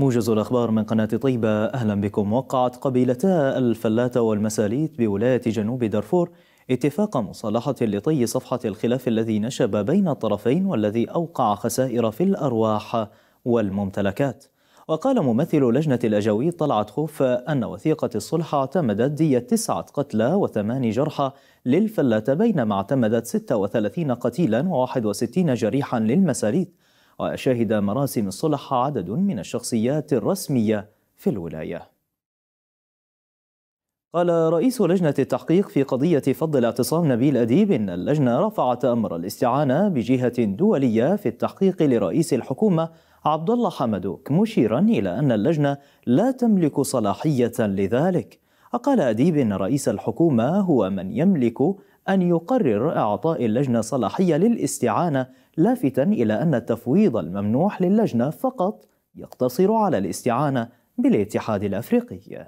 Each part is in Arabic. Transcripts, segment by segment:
موجز الأخبار من قناة طيبة أهلا بكم وقعت قبيلتا الفلاتة والمساليت بولاية جنوب دارفور اتفاق مصالحة لطي صفحة الخلاف الذي نشب بين الطرفين والذي أوقع خسائر في الأرواح والممتلكات وقال ممثل لجنة الأجاويد طلعت خوف أن وثيقة الصلح اعتمدت دية تسعة قتلى وثمان جرحى للفلاتة بينما اعتمدت 36 قتيلا و61 جريحا للمساليت وشهد مراسم الصلح عدد من الشخصيات الرسمية في الولاية قال رئيس لجنة التحقيق في قضية فض الاعتصام نبيل أديب إن اللجنة رفعت أمر الاستعانة بجهة دولية في التحقيق لرئيس الحكومة عبد الله حمدوك مشيرا إلى أن اللجنة لا تملك صلاحية لذلك وقال أديب أن رئيس الحكومة هو من يملك أن يقرر إعطاء اللجنة صلاحية للاستعانة لافتا إلى أن التفويض الممنوح للجنة فقط يقتصر على الاستعانة بالاتحاد الأفريقي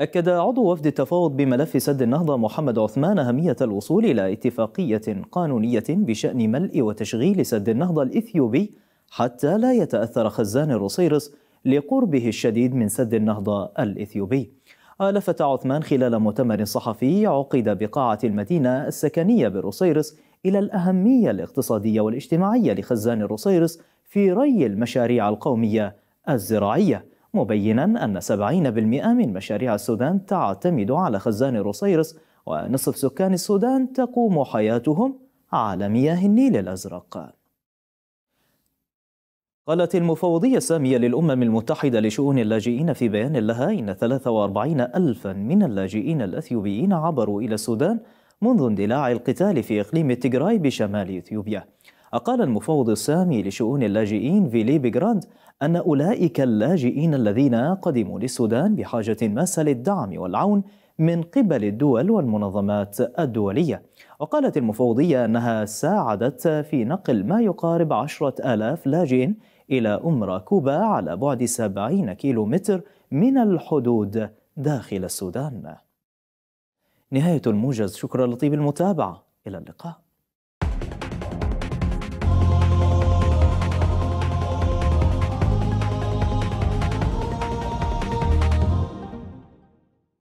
أكد عضو وفد التفاوض بملف سد النهضة محمد عثمان أهمية الوصول إلى اتفاقية قانونية بشأن ملء وتشغيل سد النهضة الإثيوبي حتى لا يتأثر خزان الرصيرس لقربه الشديد من سد النهضة الإثيوبي ألفت عثمان خلال مؤتمر صحفي عقد بقاعة المدينة السكنية بالرصيرس إلى الأهمية الاقتصادية والاجتماعية لخزان الرصيرس في ري المشاريع القومية الزراعية مبينا أن 70% من مشاريع السودان تعتمد على خزان الرصيرس ونصف سكان السودان تقوم حياتهم على مياه النيل الأزرق قالت المفوضية السامية للأمم المتحدة لشؤون اللاجئين في بيان لها إن 43 ألفا من اللاجئين الأثيوبيين عبروا إلى السودان منذ اندلاع القتال في إقليم التجراي بشمال إثيوبيا أقال المفوض السامي لشؤون اللاجئين فيلي بيغراند أن أولئك اللاجئين الذين قدموا للسودان بحاجة ماسة للدعم والعون من قبل الدول والمنظمات الدولية وقالت المفوضية أنها ساعدت في نقل ما يقارب عشرة آلاف لاجئ إلى أمرا كوبا على بعد 70 كيلومتر من الحدود داخل السودان نهاية الموجز شكرا لطيب المتابعة إلى اللقاء